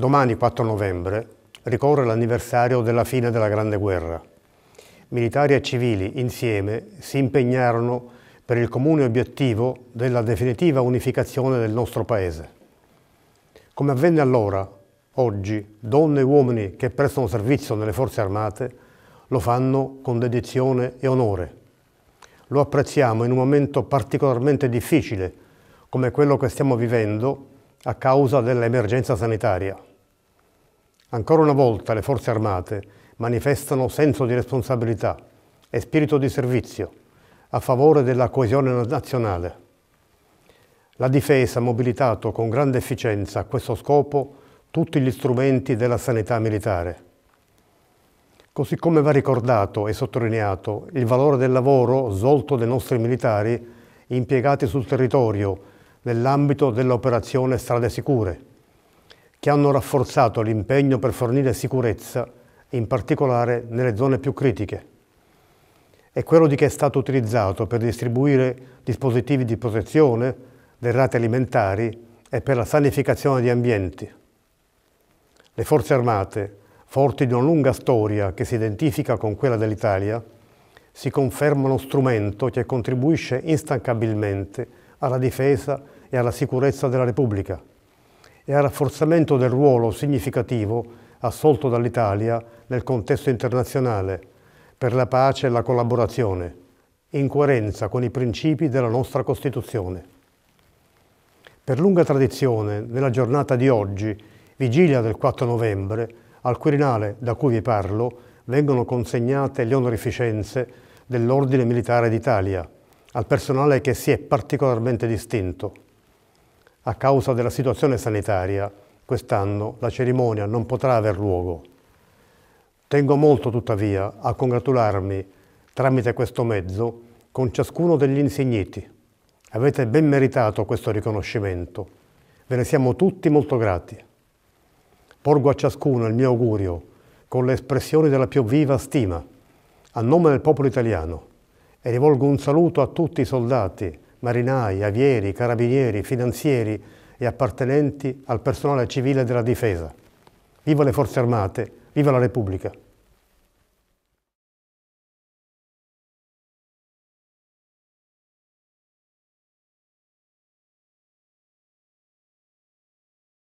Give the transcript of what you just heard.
Domani, 4 novembre, ricorre l'anniversario della fine della Grande Guerra. Militari e civili insieme si impegnarono per il comune obiettivo della definitiva unificazione del nostro Paese. Come avvenne allora, oggi donne e uomini che prestano servizio nelle forze armate lo fanno con dedizione e onore. Lo apprezziamo in un momento particolarmente difficile come quello che stiamo vivendo a causa dell'emergenza sanitaria. Ancora una volta le forze armate manifestano senso di responsabilità e spirito di servizio a favore della coesione nazionale. La difesa ha mobilitato con grande efficienza a questo scopo tutti gli strumenti della sanità militare. Così come va ricordato e sottolineato il valore del lavoro svolto dai nostri militari impiegati sul territorio nell'ambito dell'operazione Strade Sicure, che hanno rafforzato l'impegno per fornire sicurezza, in particolare nelle zone più critiche. E quello di che è stato utilizzato per distribuire dispositivi di protezione, derrate alimentari e per la sanificazione di ambienti. Le forze armate, forti di una lunga storia che si identifica con quella dell'Italia, si confermano strumento che contribuisce instancabilmente alla difesa e alla sicurezza della Repubblica e al rafforzamento del ruolo significativo assolto dall'Italia nel contesto internazionale per la pace e la collaborazione, in coerenza con i principi della nostra Costituzione. Per lunga tradizione, nella giornata di oggi, vigilia del 4 novembre, al Quirinale, da cui vi parlo, vengono consegnate le onorificenze dell'Ordine Militare d'Italia, al personale che si è particolarmente distinto a causa della situazione sanitaria, quest'anno la cerimonia non potrà aver luogo. Tengo molto, tuttavia, a congratularmi, tramite questo mezzo, con ciascuno degli insigniti. Avete ben meritato questo riconoscimento. Ve ne siamo tutti molto grati. Porgo a ciascuno il mio augurio con le espressioni della più viva stima, a nome del popolo italiano, e rivolgo un saluto a tutti i soldati, marinai, avieri, carabinieri, finanzieri e appartenenti al personale civile della difesa. Viva le forze armate, viva la Repubblica!